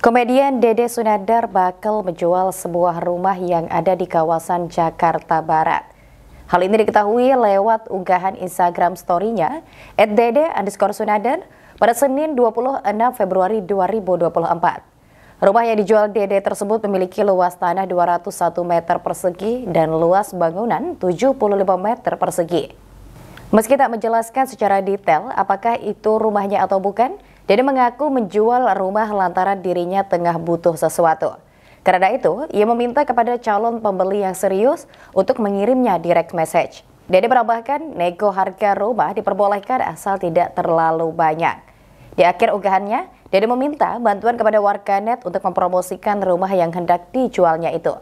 Komedian Dede Sunadar bakal menjual sebuah rumah yang ada di kawasan Jakarta Barat. Hal ini diketahui lewat unggahan Instagram story-nya @dede underscore pada Senin 26 Februari 2024. Rumah yang dijual Dede tersebut memiliki luas tanah 201 meter persegi dan luas bangunan 75 meter persegi. Meski tak menjelaskan secara detail apakah itu rumahnya atau bukan, Dede mengaku menjual rumah lantaran dirinya tengah butuh sesuatu. Karena itu, ia meminta kepada calon pembeli yang serius untuk mengirimnya direct message. Dede menambahkan, nego harga rumah diperbolehkan asal tidak terlalu banyak. Di akhir unggahannya, Dede meminta bantuan kepada warganet untuk mempromosikan rumah yang hendak dijualnya itu.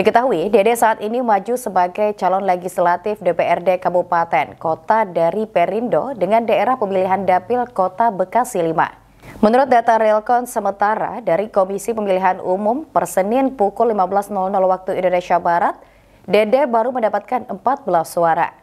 Diketahui, Dede saat ini maju sebagai calon legislatif DPRD Kabupaten Kota dari Perindo dengan daerah pemilihan dapil Kota Bekasi 5. Menurut data Relkon sementara dari Komisi Pemilihan Umum per Senin pukul 15.00 waktu Indonesia Barat, Dede baru mendapatkan 14 suara.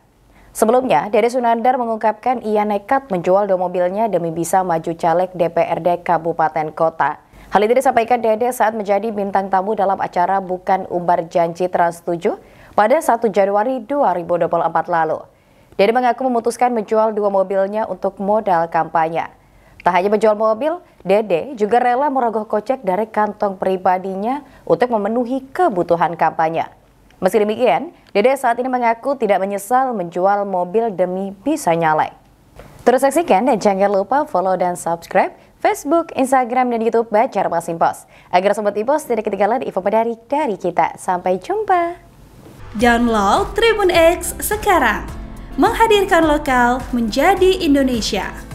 Sebelumnya, Dede Sunandar mengungkapkan ia nekat menjual dua mobilnya demi bisa maju caleg DPRD Kabupaten Kota. Hal ini disampaikan Dede saat menjadi bintang tamu dalam acara Bukan Umbar Janji Trans 7 pada 1 Januari 2024 lalu. Dede mengaku memutuskan menjual dua mobilnya untuk modal kampanye. Tak hanya menjual mobil, Dede juga rela merogoh kocek dari kantong pribadinya untuk memenuhi kebutuhan kampanye. Meski demikian, Dede saat ini mengaku tidak menyesal menjual mobil demi bisa nyalek. Terus saksikan dan jangan lupa follow dan subscribe Facebook, Instagram, dan Youtube Baca Rumah Pos. Agar Sobat Ipos tidak ketinggalan info menarik dari kita. Sampai jumpa! Download Tribun X sekarang. Menghadirkan lokal menjadi Indonesia.